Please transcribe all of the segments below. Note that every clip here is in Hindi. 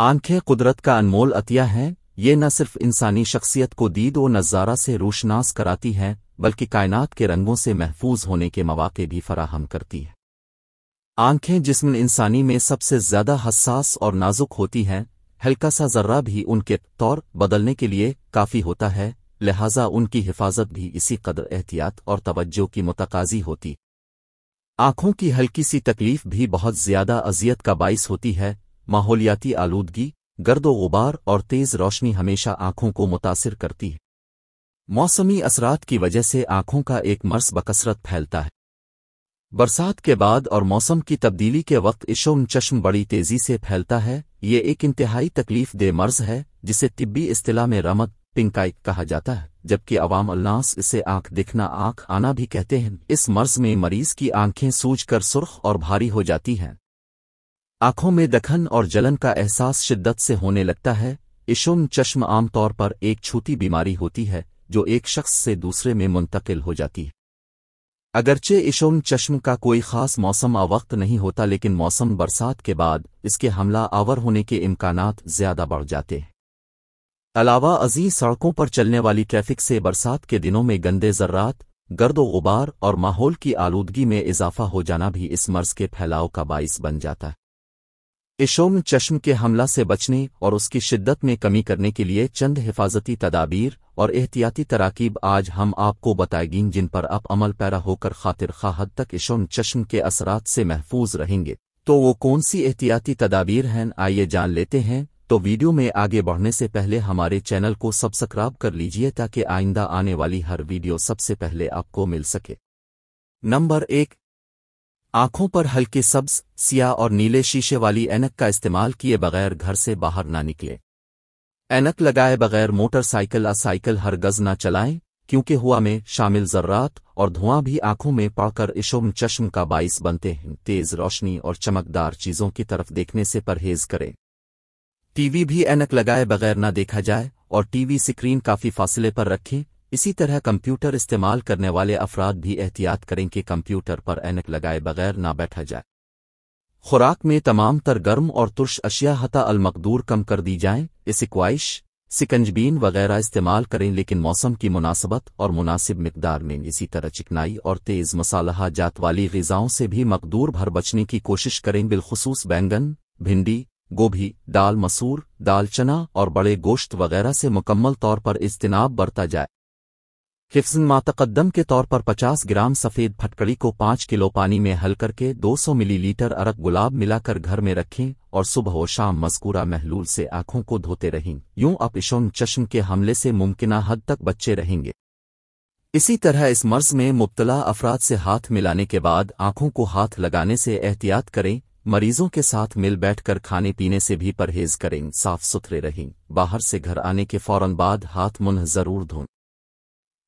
आंखें कुदरत का अनमोल अतिया हैं ये न सिर्फ इंसानी शख्सियत को दीद व नज़ारा से रोशनास कराती हैं बल्कि कायनात के रंगों से महफूज होने के मौाक़े भी फराहम करती हैं आंखें जिसम इंसानी में सबसे ज़्यादा हसास और नाजुक होती हैं हल्का सा जर्रा भी उनके तौर बदलने के लिए काफ़ी होता है लिहाजा उनकी हिफाजत भी इसी कदर एहतियात और तवज्जो की मतकाजी होती आंखों की हल्की सी तकलीफ भी बहुत ज़्यादा अजियत का बायस होती है माहौलियाती आलूदगी गर्दो गुबार और तेज़ रोशनी हमेशा आंखों को मुतासर करती है मौसमी असरात की वजह से आंखों का एक मर्स बकसरत फैलता है बरसात के बाद और मौसम की तब्दीली के वक्त इशोन चश्म बड़ी तेज़ी से फैलता है ये एक इंतहाई तकलीफ दे मर्ज है जिसे तिब्बी अतलाह में रमत पिंकाई कहा जाता है जबकि अवाम अल्लास इसे आंख दिखना आंख आना भी कहते हैं इस मर्ज में मरीज की आंखें सूजकर सुर्ख और भारी हो जाती हैं आंखों में दखन और जलन का एहसास शिद्दत से होने लगता है इशुम चश्म आमतौर पर एक छूती बीमारी होती है जो एक शख्स से दूसरे में मुंतकिल हो जाती है अगरचे इशोम चश्म का कोई खास मौसम आ वक्त नहीं होता लेकिन मौसम बरसात के बाद इसके हमला आवर होने के इम्कान ज्यादा बढ़ जाते हैं अलावा अजीज सड़कों पर चलने वाली ट्रैफिक से बरसात के दिनों में गंदे जर्रात गर्द गुबार और माहौल की आलूदगी में इजाफा हो जाना भी इस मर्ज के फैलाव का बाइस बन जाता है इशोम चश्म के हमला से बचने और उसकी शिद्दत में कमी करने के लिए चंद हिफाजती तदाबीर और एहतियाती तराकीब आज हम आपको बताएगी जिन पर आप अमल पैरा होकर खातिर खा हद तक इशोम चश्म के असरात से महफूज रहेंगे तो वो कौन सी एहतियाती तदाबीर हैं आइए जान लेते हैं तो वीडियो में आगे बढ़ने से पहले हमारे चैनल को सब्सक्राइब कर लीजिए ताकि आइंदा आने वाली हर वीडियो सबसे पहले आपको मिल सके नंबर एक आंखों पर हल्के सब्ज सिया और नीले शीशे वाली एनक का इस्तेमाल किए बगैर घर से बाहर ना निकले एनक लगाए बगैर मोटरसाइकिल या साइकिल हर गज ना चलाएं क्योंकि हुआ में शामिल जर्रात और धुआं भी आंखों में पड़कर इशोम चश्म का बाइस बनते हैं तेज रोशनी और चमकदार चीजों की तरफ देखने से परहेज करें टीवी भी एनक लगाए बगैर ना देखा जाए और टीवी स्क्रीन काफी फासले पर रखें इसी तरह कंप्यूटर इस्तेमाल करने वाले अफराद भी एहतियात करें कि कंप्यूटर पर एनक लगाए बगैर ना बैठा जाए खुराक में तमाम तर गर्म और तुर्श अशिया हता अलमकदूर कम कर दी जाएं, ख्वाहिश सिकंजबीन वगैरह इस्तेमाल करें लेकिन मौसम की मुनासबत और मुनासिब मकदार में इसी तरह चिकनाई और तेज़ मसाला जात वाली गज़ाओं से भी मकदूर भर बचने की कोशिश करें बिलखसूस बैंगन भिंडी गोभी दाल मसूर दाल चना और बड़े गोश्त वगैरह से मुकम्मल तौर पर इज्तनाब बरता जाए हिफ्जन मातकदम के तौर पर 50 ग्राम सफ़ेद फटकड़ी को 5 किलो पानी में हल करके 200 मिलीलीटर अरक गुलाब मिलाकर घर में रखें और सुबह और शाम मस्कूरा महलूल से आंखों को धोते रहें यूं इशोन चश्म के हमले से मुमकिन हद तक बच्चे रहेंगे इसी तरह इस मर्ज में मुबतला अफराद से हाथ मिलाने के बाद आंखों को हाथ लगाने से एहतियात करें मरीजों के साथ मिल बैठकर खाने पीने से भी परहेज करें साफ सुथरे रहें बाहर से घर आने के फौरन बाद हाथ मुन्ह जरूर धोएं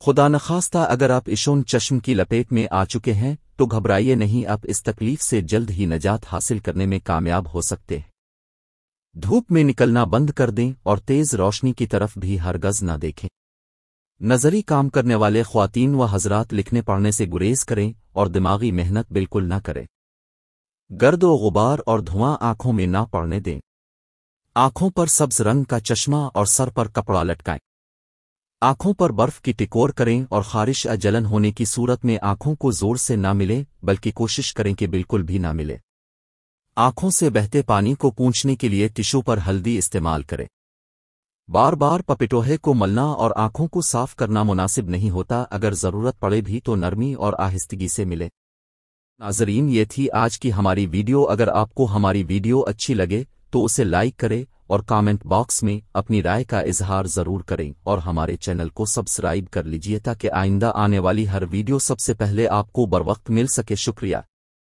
खुदा नखास्ता अगर आप इशोन चश्म की लपेट में आ चुके हैं तो घबराइए नहीं आप इस तकलीफ से जल्द ही नजात हासिल करने में कामयाब हो सकते हैं धूप में निकलना बंद कर दें और तेज रोशनी की तरफ भी हरगज न देखें नजरी काम करने वाले खुवान व हजरात लिखने पढ़ने से गुरेज करें और दिमागी मेहनत बिल्कुल न करें गर्द व गुबार और धुआं आंखों में ना पड़ने दें आंखों पर सब्ज रंग का चश्मा और सर पर कपड़ा लटकाएं आंखों पर बर्फ की टिकोर करें और खारिश या जलन होने की सूरत में आंखों को जोर से ना मिले बल्कि कोशिश करें कि बिल्कुल भी ना मिले आंखों से बहते पानी को पूंछने के लिए टिश्यू पर हल्दी इस्तेमाल करें बार बार पपिटोहे को मलना और आंखों को साफ करना मुनासिब नहीं होता अगर ज़रूरत पड़े भी तो नरमी और आहिस्तगी से मिले नाजरीन ये थी आज की हमारी वीडियो अगर आपको हमारी वीडियो अच्छी लगे तो उसे लाइक करें और कमेंट बॉक्स में अपनी राय का इजहार ज़रूर करें और हमारे चैनल को सब्सक्राइब कर लीजिए ताकि आइंदा आने वाली हर वीडियो सबसे पहले आपको बर वक्त मिल सके शुक्रिया